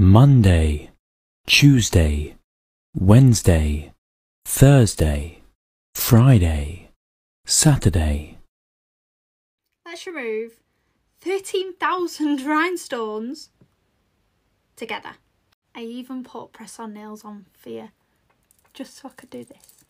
Monday, Tuesday, Wednesday, Thursday, Friday, Saturday. Let's remove 13,000 rhinestones together. I even put press on nails on for you just so I could do this.